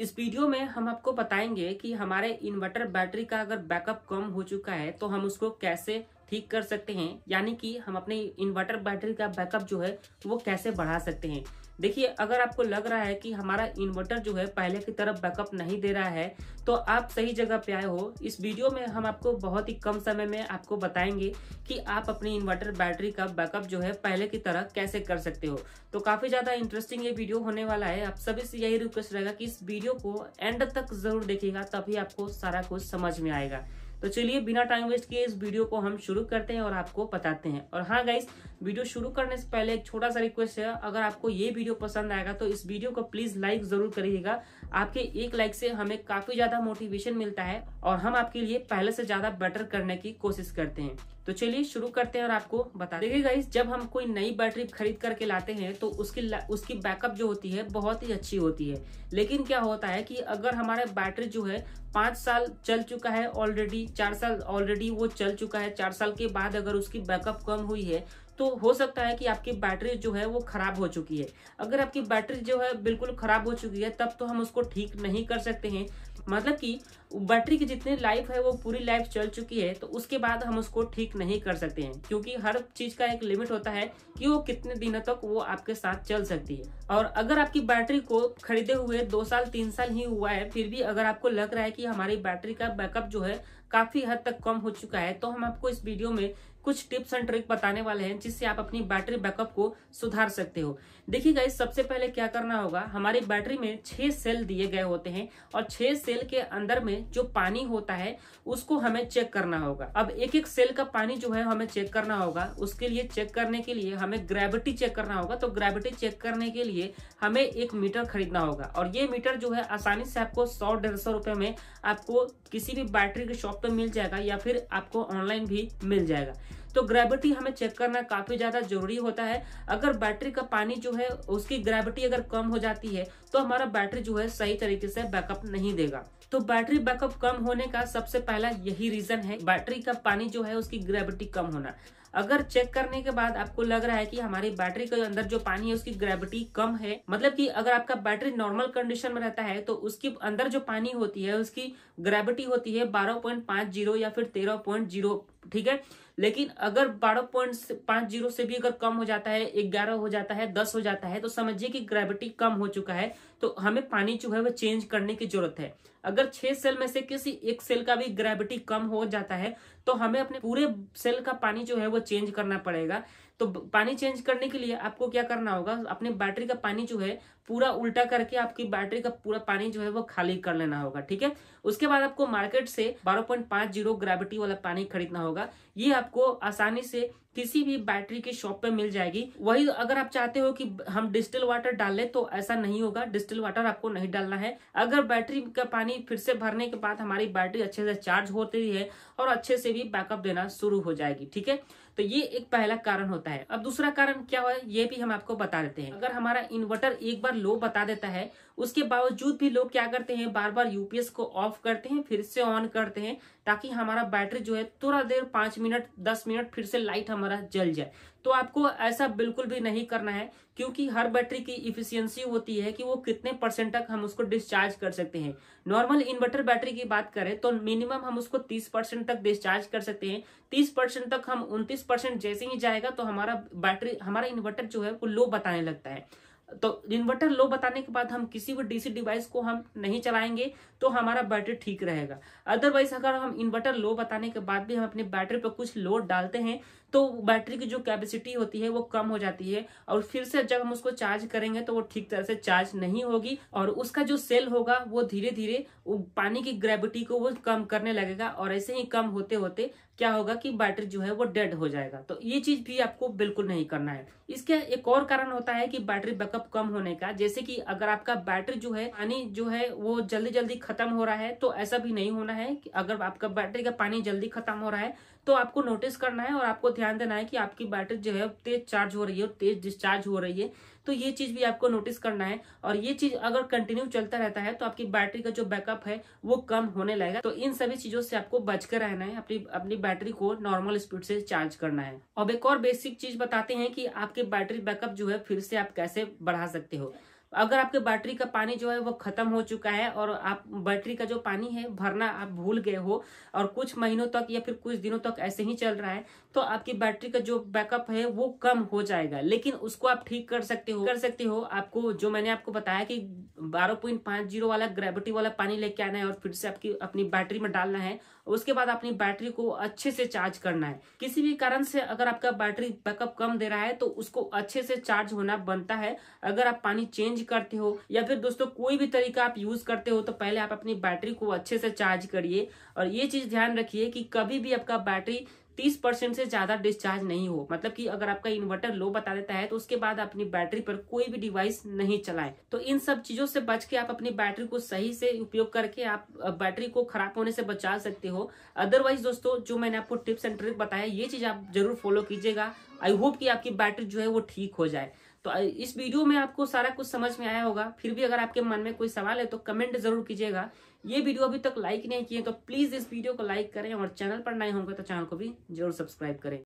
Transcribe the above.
इस वीडियो में हम आपको बताएंगे कि हमारे इन्वर्टर बैटरी का अगर बैकअप कम हो चुका है तो हम उसको कैसे ठीक कर सकते हैं यानी कि हम अपने इन्वर्टर बैटरी का बैकअप जो है वो कैसे बढ़ा सकते हैं देखिए अगर आपको लग रहा है कि हमारा इन्वर्टर जो है पहले की तरफ बैकअप नहीं दे रहा है तो आप सही जगह पे आए हो इस वीडियो में हम आपको बहुत ही कम समय में आपको बताएंगे कि आप अपनी इन्वर्टर बैटरी का बैकअप जो है पहले की तरह कैसे कर सकते हो तो काफ़ी ज़्यादा इंटरेस्टिंग ये वीडियो होने वाला है आप सभी से यही रिक्वेस्ट रहेगा कि इस वीडियो को एंड तक ज़रूर देखेगा तभी आपको सारा कुछ समझ में आएगा तो चलिए बिना टाइम वेस्ट किए इस वीडियो को हम शुरू करते हैं और आपको बताते हैं और हाँ गाइस वीडियो शुरू करने से पहले एक छोटा सा रिक्वेस्ट है अगर आपको ये वीडियो पसंद आएगा तो इस वीडियो को प्लीज लाइक जरूर करिएगा आपके एक लाइक से हमें काफी ज्यादा मोटिवेशन मिलता है और हम आपके लिए पहले से ज्यादा बेटर करने की कोशिश करते हैं तो चलिए शुरू करते हैं और आपको बता देखिए गाइस जब हम कोई नई बैटरी खरीद करके लाते हैं तो उसकी उसकी बैकअप जो होती है बहुत ही अच्छी होती है लेकिन क्या होता है कि अगर हमारे बैटरी जो है पाँच साल चल चुका है ऑलरेडी चार साल ऑलरेडी वो चल चुका है चार साल के बाद अगर उसकी बैकअप कम हुई है तो हो सकता है कि आपकी बैटरी जो है वो खराब हो चुकी है अगर आपकी बैटरी जो है बिल्कुल खराब हो चुकी है तब तो हम उसको ठीक नहीं कर सकते हैं मतलब कि बैटरी की जितनी लाइफ है वो पूरी लाइफ चल चुकी है तो उसके बाद हम उसको ठीक नहीं कर सकते हैं क्योंकि हर चीज का एक लिमिट होता है कि वो कितने दिनों तक वो आपके साथ चल सकती है और अगर आपकी बैटरी को खरीदे हुए दो साल तीन साल ही हुआ है फिर भी अगर आपको लग रहा है कि हमारी बैटरी का बैकअप जो है काफी हद तक कम हो चुका है तो हम आपको इस वीडियो में कुछ टिप्स एंड ट्रिक बताने वाले हैं जिससे आप अपनी बैटरी बैकअप को सुधार सकते हो देखिए गाइस सबसे पहले क्या करना होगा हमारी बैटरी में छह सेल दिए गए होते हैं और छह सेल के अंदर में में जो पानी होता है उसको हमें चेक करना होगा अब एक एक सेल का पानी जो है हमें चेक करना होगा उसके लिए चेक करने के लिए हमें ग्रेविटी चेक करना होगा तो ग्रेविटी चेक करने के लिए हमें एक मीटर खरीदना होगा और ये मीटर जो है आसानी से आपको सौ डेढ़ सौ रुपए में आपको किसी भी बैटरी के शॉप पे मिल जाएगा या फिर आपको ऑनलाइन भी मिल जाएगा तो ग्रेविटी हमें चेक करना काफ़ी ज़्यादा जरूरी होता है अगर बैटरी का पानी जो है उसकी ग्रेविटी अगर कम हो जाती है तो हमारा बैटरी जो है सही तरीके से बैकअप नहीं देगा तो बैटरी बैकअप कम होने का सबसे पहला यही रीजन है बैटरी का पानी जो है उसकी ग्रेविटी कम होना अगर चेक करने के बाद आपको लग रहा है कि हमारी बैटरी के अंदर जो पानी है उसकी ग्रेविटी कम है मतलब कि अगर आपका बैटरी नॉर्मल कंडीशन में रहता है तो उसके अंदर जो पानी होती है उसकी ग्रेविटी होती है बारह पॉइंट पांच जीरो या फिर तेरह पॉइंट जीरो ठीक है लेकिन अगर बारह पॉइंट पांच जीरो से भी अगर कम हो जाता है ग्यारह हो जाता है दस हो जाता है तो समझिए कि ग्रेविटी कम हो चुका है तो हमें पानी जो है वह चेंज करने की जरूरत है अगर छह सेल में से किसी एक सेल का भी ग्रेविटी कम हो जाता है तो हमें अपने पूरे सेल का पानी जो है वो चेंज करना पड़ेगा तो पानी चेंज करने के लिए आपको क्या करना होगा अपने बैटरी का पानी जो है पूरा उल्टा करके आपकी बैटरी का पूरा पानी जो है वो खाली कर लेना होगा ठीक है उसके बाद आपको मार्केट से 12.50 ग्रेविटी वाला पानी खरीदना होगा ये आपको आसानी से किसी भी बैटरी के शॉप पे मिल जाएगी वही अगर आप चाहते हो कि हम डिस्टिल वाटर डाल ले तो ऐसा नहीं होगा डिस्टिल वाटर आपको नहीं डालना है अगर बैटरी का पानी फिर से भरने के बाद हमारी बैटरी अच्छे से चार्ज होती है और अच्छे से भी बैकअप देना शुरू हो जाएगी ठीक है तो ये एक पहला कारण होता है अब दूसरा कारण क्या है ये भी हम आपको बता देते हैं अगर हमारा इन्वर्टर एक बार लो बता देता है उसके बावजूद भी लोग क्या करते हैं बार बार यूपीएस को ऑफ करते हैं फिर से ऑन करते हैं ताकि हमारा बैटरी जो है थोड़ा देर पांच मिनट दस मिनट फिर से लाइट हमारा जल जाए तो आपको ऐसा बिल्कुल भी नहीं करना है क्योंकि हर बैटरी की इफिशियंसी होती है कि वो कितने परसेंट तक हम उसको डिस्चार्ज कर सकते हैं नॉर्मल इन्वर्टर बैटरी की बात करें तो मिनिमम हम उसको 30 परसेंट तक डिस्चार्ज कर सकते हैं 30 परसेंट तक हम 29 परसेंट जैसे ही जाएगा तो हमारा बैटरी हमारा इन्वर्टर जो है वो लो बताने लगता है तो इन्वर्टर लो बताने के बाद हम किसी भी डीसी डिवाइस को हम नहीं चलाएंगे तो हमारा बैटरी ठीक रहेगा अदरवाइज अगर हम इन्वर्टर लो बताने के बाद भी हम अपनी बैटरी पर कुछ लोड डालते हैं तो बैटरी की जो कैपेसिटी होती है वो कम हो जाती है और फिर से जब हम उसको चार्ज करेंगे तो वो ठीक तरह से चार्ज नहीं होगी और उसका जो सेल होगा वो धीरे धीरे पानी की ग्रेविटी को वो कम करने लगेगा और ऐसे ही कम होते होते क्या होगा कि बैटरी जो है वो डेड हो जाएगा तो ये चीज भी आपको बिल्कुल नहीं करना है इसके एक और कारण होता है कि बैटरी बैकअप बैकअप कम होने का जैसे कि अगर आपका बैटरी जो है पानी जो है वो जल्दी जल्दी खत्म हो रहा है तो ऐसा भी नहीं होना है कि अगर आपका बैटरी का पानी जल्दी खत्म हो रहा है तो आपको नोटिस करना है और आपको ध्यान देना है कि आपकी बैटरी जो है तेज चार्ज हो रही है और तेज डिस्चार्ज हो रही है तो ये चीज भी आपको नोटिस करना है और ये चीज अगर कंटिन्यू चलता रहता है तो आपकी बैटरी का जो बैकअप है वो कम होने लगेगा तो इन सभी चीजों से आपको बचकर रहना है अपनी अपनी बैटरी को नॉर्मल स्पीड से चार्ज करना है अब एक और बेसिक चीज बताते हैं कि आपकी बैटरी बैकअप जो है फिर से आप कैसे बढ़ा सकते हो अगर आपके बैटरी का पानी जो है वो खत्म हो चुका है और आप बैटरी का जो पानी है भरना आप भूल गए हो और कुछ महीनों तक या फिर कुछ दिनों तक ऐसे ही चल रहा है तो आपकी बैटरी का जो बैकअप है वो कम हो जाएगा लेकिन उसको आप ठीक कर सकते हो कर सकते हो आपको जो मैंने आपको बताया कि बारह वाला ग्रेविटी वाला पानी लेके आना है और फिर से आपकी अपनी बैटरी में डालना है उसके बाद अपनी बैटरी को अच्छे से चार्ज करना है किसी भी कारण से अगर आपका बैटरी बैकअप कम दे रहा है तो उसको अच्छे से चार्ज होना बनता है अगर आप पानी चेंज करते हो या फिर दोस्तों कोई भी तरीका आप यूज करते हो तो पहले आप अपनी बैटरी को अच्छे से चार्ज करिए और ये चीज ध्यान रखिए कि कभी भी आपका बैटरी तीस परसेंट से ज्यादा डिस्चार्ज नहीं हो मतलब कि अगर आपका इन्वर्टर लो बता देता है तो उसके बाद अपनी बैटरी पर कोई भी डिवाइस नहीं चलाए तो इन सब चीजों से बच के आप अपनी बैटरी को सही से उपयोग करके आप बैटरी को खराब होने से बचा सकते हो अदरवाइज दोस्तों जो मैंने आपको टिप्स एंड ट्रिक बताया ये चीज आप जरूर फॉलो कीजिएगा आई होप की आपकी बैटरी जो है वो ठीक हो जाए तो इस वीडियो में आपको सारा कुछ समझ में आया होगा फिर भी अगर आपके मन में कोई सवाल है तो कमेंट जरूर कीजिएगा ये वीडियो अभी तक लाइक नहीं किए तो प्लीज इस वीडियो को लाइक करें और चैनल पर नए होंगे तो चैनल को भी जरूर सब्सक्राइब करें